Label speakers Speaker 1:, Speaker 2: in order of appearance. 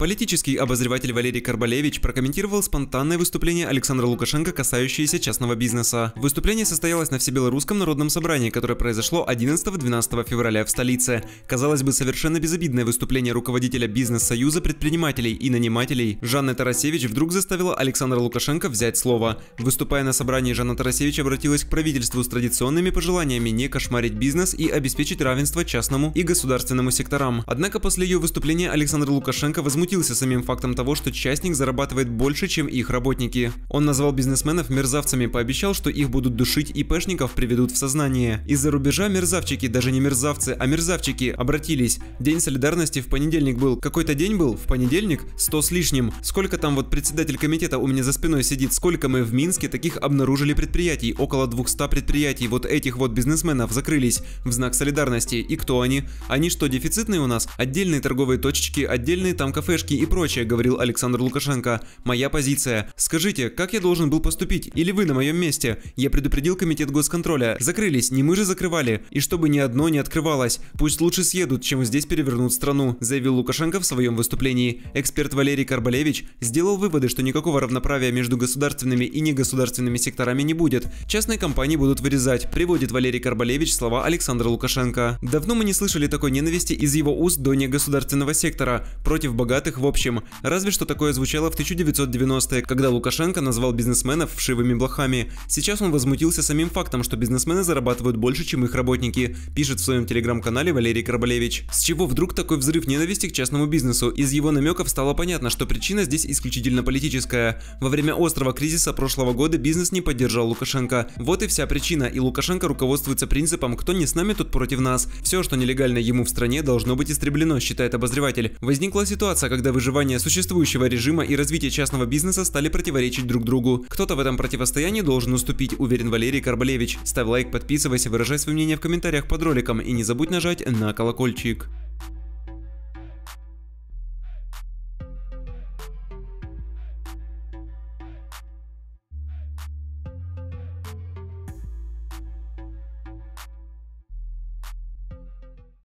Speaker 1: Политический обозреватель Валерий Карбалевич прокомментировал спонтанное выступление Александра Лукашенко, касающееся частного бизнеса. Выступление состоялось на Всебелорусском народном собрании, которое произошло 11-12 февраля в столице. Казалось бы, совершенно безобидное выступление руководителя бизнес-союза предпринимателей и нанимателей Жанны Тарасевич вдруг заставило Александра Лукашенко взять слово. Выступая на собрании, Жанна Тарасевич обратилась к правительству с традиционными пожеланиями не кошмарить бизнес и обеспечить равенство частному и государственному секторам. Однако после ее выступления Александр Лукашенко возмутился возмутился самим фактом того, что частник зарабатывает больше, чем их работники. Он назвал бизнесменов мерзавцами, пообещал, что их будут душить и пэшников приведут в сознание. Из-за рубежа мерзавчики, даже не мерзавцы, а мерзавчики, обратились. День солидарности в понедельник был. Какой-то день был? В понедельник? сто с лишним. Сколько там вот председатель комитета у меня за спиной сидит? Сколько мы в Минске таких обнаружили предприятий? Около 200 предприятий вот этих вот бизнесменов закрылись в знак солидарности. И кто они? Они что, дефицитные у нас? Отдельные торговые точечки, отдельные там кафе ОПГшки и прочее, говорил Александр Лукашенко. Моя позиция. Скажите, как я должен был поступить? Или вы на моем месте? Я предупредил комитет госконтроля. Закрылись, не мы же закрывали. И чтобы ни одно не открывалось. Пусть лучше съедут, чем здесь перевернут страну, заявил Лукашенко в своем выступлении. Эксперт Валерий Карбалевич сделал выводы, что никакого равноправия между государственными и негосударственными секторами не будет. Частные компании будут вырезать, приводит Валерий Карбалевич слова Александра Лукашенко. Давно мы не слышали такой ненависти из его уст до негосударственного сектора. Против богатых в общем. Разве что такое звучало в 1990-е, когда Лукашенко назвал бизнесменов вшивыми блохами. Сейчас он возмутился самим фактом, что бизнесмены зарабатывают больше, чем их работники, пишет в своем телеграм-канале Валерий Карбалевич. С чего вдруг такой взрыв ненависти к частному бизнесу? Из его намеков стало понятно, что причина здесь исключительно политическая. Во время острого кризиса прошлого года бизнес не поддержал Лукашенко. Вот и вся причина, и Лукашенко руководствуется принципом «кто не с нами, тот против нас». Все, что нелегально ему в стране, должно быть истреблено, считает обозреватель. Возникла ситуация, когда когда выживание существующего режима и развитие частного бизнеса стали противоречить друг другу. Кто-то в этом противостоянии должен уступить, уверен Валерий Карбалевич. Ставь лайк, подписывайся, выражай свое мнение в комментариях под роликом и не забудь нажать на колокольчик.